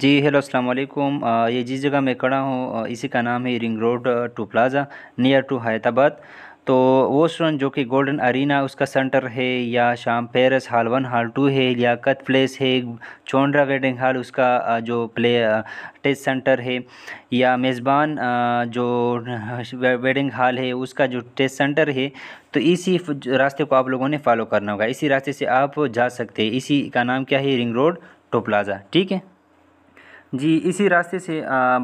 जी hello अस्सलाम वालेकुम ये जिस जगह मैं खड़ा हूँ इसी का नाम है ring road toll plaza near to Hyderabad तो वो स्टोरेंट जो कि गोल्डन अरीना उसका सेंटर है या शाम पेरस हाल वन हाल टू है या कत प्लेस है चौंड्रा वेडिंग हॉल उसका जो प्ले टेस्ट सेंटर है या मेज़बान जो वेडिंग हॉल है उसका जो टेस्ट सेंटर है तो इसी रास्ते को आप लोगों ने फॉलो करना होगा इसी रास्ते से आप जा सकते हैं इसी का नाम क्या है रिंग रोड टो प्लाज़ा ठीक है जी इसी रास्ते से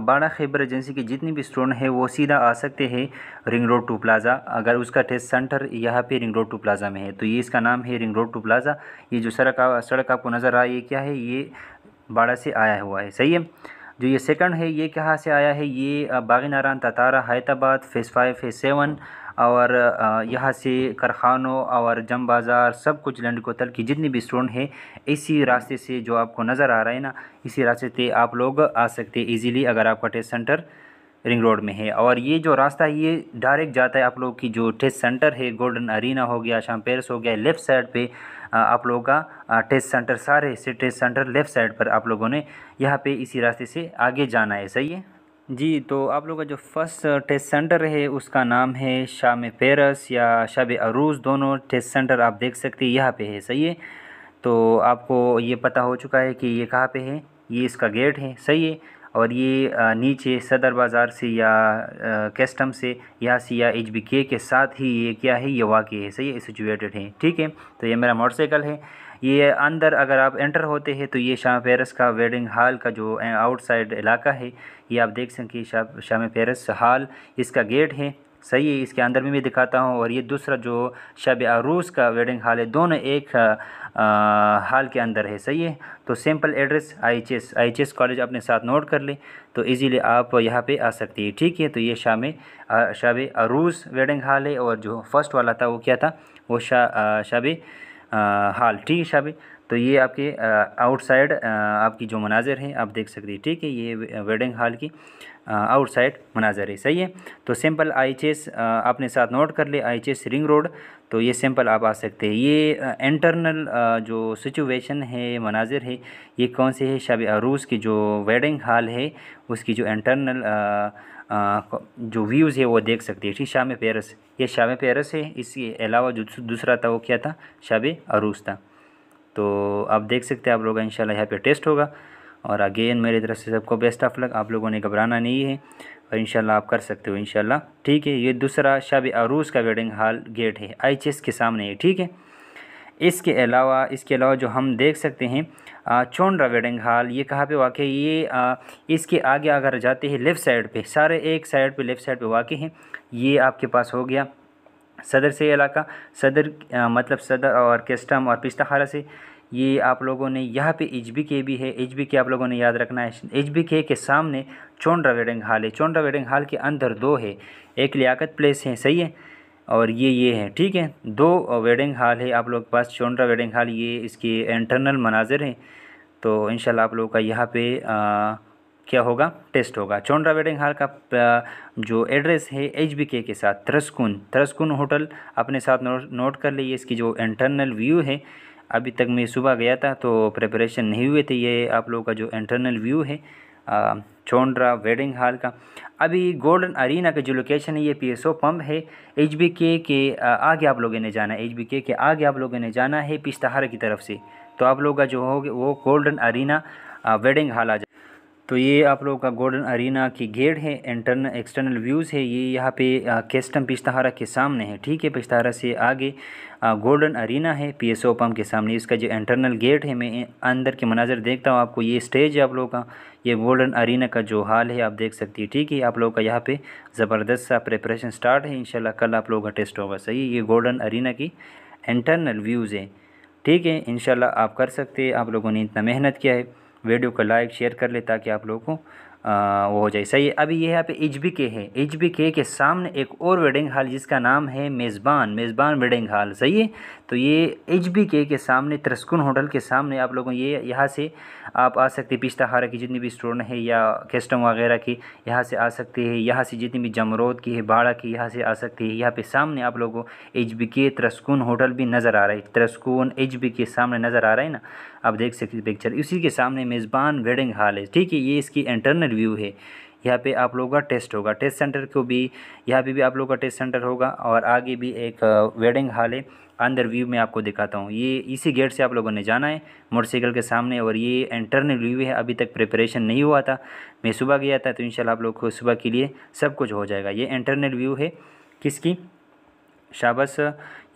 बाड़ा खैबर एजेंसी के जितने भी स्टूडेंट हैं वो सीधा आ सकते हैं रिंग रोड टू प्लाज़ा अगर उसका टेस्ट सेंटर यहाँ पे रिंग रोड टू प्लाज़ा में है तो ये इसका नाम है रिंग रोड टू प्लाज़ा ये जो सड़क सड़क आपको नज़र आ ये क्या है ये बाड़ा से आया हुआ है सही है जो ये सेकंड है ये कहाँ से आया है ये बागी नारायण ततारा Hyderabad phase five phase seven और यहाँ से कारखानों और जम बाज़ार सब कुछ लंड कोतल की जितनी भी स्टोन है इसी रास्ते से जो आपको नज़र आ रहा है ना इसी रास्ते से आप लोग आ सकते हैं इजीली अगर आपका टेस्ट सेंटर रिंग रोड में है और ये जो रास्ता है ये डायरेक्ट जाता है आप लोग की जो टेस्ट सेंटर है गोल्डन अरीना हो गया शाम पेरस हो गया लेफ़्ट साइड पे आप लोगों का टेस्ट सेंटर सारे से टेस्ट सेंटर लेफ़्ट साइड पर आप लोगों ने यहाँ पे इसी रास्ते से आगे जाना है सही है जी तो आप लोग का जो फर्स्ट टेस्ट सेंटर है उसका नाम है शाम पेरस या शब अरूज दोनों टेस्ट सेंटर आप देख सकते हैं यहाँ पे है सही है तो आपको ये पता हो चुका है कि ये कहाँ पे है ये इसका गेट है सही है और ये नीचे सदर बाज़ार से या कस्टम से यहाँ से या एच के साथ ही ये क्या है ये वाक़ है सही है सिचुएटेड है ठीक है तो ये मेरा मोटरसाइकिल है ये अंदर अगर आप एंटर होते हैं तो ये शाम पेरस का वेडिंग हॉल का जो आउटसाइड इलाका है ये आप देख सकें शाह शाम पेरस हॉल इसका गेट है सही है इसके अंदर में भी दिखाता हूँ और ये दूसरा जो शब आरूस का वेडिंग हॉल है दोनों एक हॉल के अंदर है सही है तो simple address I H S college अपने साथ नोट कर ले तो इजीली आप यहाँ पे आ सकती है ठीक है तो ये शाम शब आरूस वेडिंग हॉल है और जो फर्स्ट वाला था वो क्या था वो शाह शब हाल ठीक है शाबी तो ये आपके आउटसाइड आपकी जो मनाजर हैं आप देख सकते हैं ठीक है ये वेडिंग हॉल की आउटसाइड मनाजर है सही है तो सिंपल आई चेस आपने साथ नोट कर ले आई चेस रिंग रोड तो ये सिंपल आप आ सकते हैं ये इंटरनल जो सिचुएशन है मनाजिर है ये कौन से है शब अरूस की जो वेडिंग हॉल है उसकी जो इंटरनल जो व्यूज़ है वो देख सकते हैं ठीक शाम पेरस ये शाम पेरस है इसके अलावा जो दूसरा था वो क्या था शाब अरूस था तो आप देख सकते हैं आप लोग इन यहाँ पर टेस्ट होगा और अगेन मेरी तरफ से सबको बेस्ट ऑफ लक आप लोगों ने घबराना नहीं है और इन आप कर सकते हो इन ठीक है ये दूसरा शाब अरूस का वेडिंग हॉल गेट है आई के सामने है ठीक है इसके अलावा इसके अलावा जो हम देख सकते हैं चोंड्रा वेडिंग हॉल ये कहाँ पे वाकई है ये आ, इसके आगे अगर जाते हैं लेफ़्ट साइड पे सारे एक साइड पे लेफ़्ट साइड पे वाकई हैं ये आपके पास हो गया सदर से इलाका सदर आ, मतलब सदर और कस्टम और पिस्ताखारा से ये आप लोगों ने यहाँ पे एच बी के भी है एच बी के आप लोगों ने याद रखना है एच बी के के सामने चोंड्रा वेडिंग हॉल है चोंड्रा वेडिंग हॉल के अंदर दो है एक लियाकत प्लेस है सही है और ये ये हैं ठीक है दो वेडिंग हॉल है आप लोग के पास चोंड्रा वेडिंग हॉल ये इसके इंटरनल मनाजिर हैं तो इन आप लोगों का यहाँ पे आ, क्या होगा टेस्ट होगा चोंड्रा वेडिंग हॉल का जो एड्रेस है एच बी के के साथ त्रस्कुन त्रस्कुन होटल अपने साथ नोट कर लीजिए इसकी जो इंटरनल व्यू है अभी तक मैं सुबह गया था तो प्रिपरेशन नहीं हुए थे ये आप लोगों का जो इंटरनल व्यू है आ, चोंड्रा वेडिंग हॉल का अभी गोल्डन अरीना का जो लोकेशन है ये पी एस ओ पम्प है एच बी के के आगे आप लोगों ने जाना है एच बी के के आगे आप लोगों ने जाना है पिश्तहार की तरफ से तो आप लोग का जो होगा वो गोल्डन अरीना वेडिंग हॉल आ तो ये आप लोगों का गोल्डन अरीना की गेट है इंटरनल एक्सटर्नल व्यूज़ है ये यहाँ पे केस्टम पिश्तहारा के सामने है ठीक है पिश्तहारा से आगे गोल्डन अरीना है पी एस ओ के सामने इसका जो इंटरनल गेट है मैं अंदर के मनाजर देखता हूँ आपको ये स्टेज है आप लोगों का ये गोल्डन अरीना का जो हाल है आप देख सकती है ठीक है आप लोगों का यहाँ पर ज़बरदस्त सा प्रेपरेशन स्टार्ट है इन कल आप लोगों का टेस्ट होगा सही ये गोल्डन अरीना की इंटरनल व्यूज़ है ठीक है इन आप कर सकते हैं आप लोगों ने इतना मेहनत किया है वीडियो को लाइक शेयर कर ले ताकि आप लोगों को वो हो जाए सही है अभी ये यहाँ पे एच बी के है एच बी के के सामने एक और वेडिंग हॉल जिसका नाम है मेज़बान मेज़बान वेडिंग हॉल सही है तो ये एच बी के के सामने त्रस्कुन होटल के सामने आप लोगों ये यहाँ से आप आ सकते पिश्ताहारा की जितनी भी स्टोर है या कैस्टम वगैरह की यहाँ से आ सकते है यहाँ से जितनी भी जमरोद की है बाड़ा की यहाँ से आ सकती है यहाँ पे सामने आप लोगों एच बी के त्रस्कुन होटल भी नज़र आ रहा है त्रस्कुन एच बी के सामने नज़र आ रहा है ना आप देख सकते पिक्चर इसी के सामने मेज़बान वेडिंग हॉल है ठीक है ये इसकी इंटरनल प्रोफेशनल व्यू है यहाँ पे आप लोगों का टेस्ट होगा टेस्ट सेंटर को भी यहाँ पे भी आप लोगों का टेस्ट सेंटर होगा और आगे भी एक वेडिंग हॉल है अंदर व्यू में आपको दिखाता हूँ ये इसी गेट से आप लोगों ने जाना है मोटरसाइकिल के सामने और ये इंटरनल व्यू है अभी तक प्रिपरेशन नहीं हुआ था मैं सुबह गया था तो इन आप लोग को सुबह के लिए सब कुछ हो जाएगा ये इंटरनल व्यू है किसकी शाबस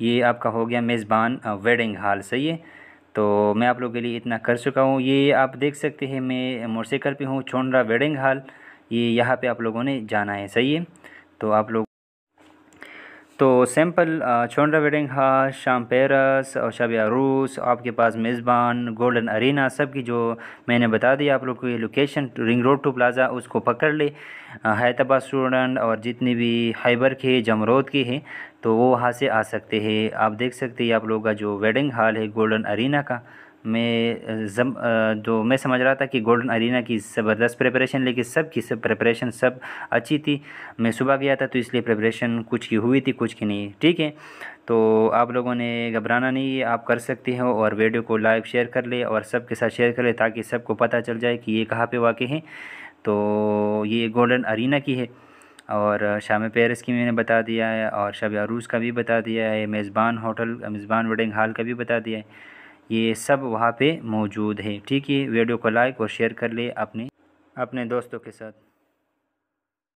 ये आपका हो गया मेज़बान वेडिंग हॉल सही है तो मैं आप लोग के लिए इतना कर चुका हूँ ये आप देख सकते हैं मैं मोटरसाइकिल पे हूँ छोंडरा वेडिंग हॉल ये यहाँ पे आप लोगों ने जाना है सही है तो आप लोग तो सैंपल छोंडा वेडिंग हाउस शाम पेरस और शबिया रूस आपके पास मेज़बान गोल्डन अरीना सब की जो मैंने बता दी आप लोग को ये location ring road toll plaza उसको पकड़ ले हैदराबाद स्टूडेंट और जितनी भी हाइबर के जमरोद की है तो वो वहाँ से आ सकते हैं आप देख सकते हैं आप लोगों का जो वेडिंग हॉल है गोल्डन अरीना का मैं जम जो मैं समझ रहा था कि गोल्डन अरीना की ज़बरदस्त प्रिपरेशन लेकिन सब की सब प्रिपरेशन सब अच्छी थी मैं सुबह गया था तो इसलिए प्रिपरेशन कुछ की हुई थी कुछ की नहीं ठीक है तो आप लोगों ने घबराना नहीं है आप कर सकते हो और वीडियो को लाइक शेयर कर ले और सब के साथ शेयर कर ले ताकि सबको पता चल जाए कि ये कहाँ पर वाक़ है तो ये गोल्डन अरीना की है और शाम पेरिस की मैंने बता दिया है और शब अरूस का भी बता दिया है मेज़बान होटल मेज़बान वेडिंग हॉल का भी बता दिया है ये सब वहाँ पे मौजूद है ठीक है वीडियो को लाइक और शेयर कर ले अपने अपने दोस्तों के साथ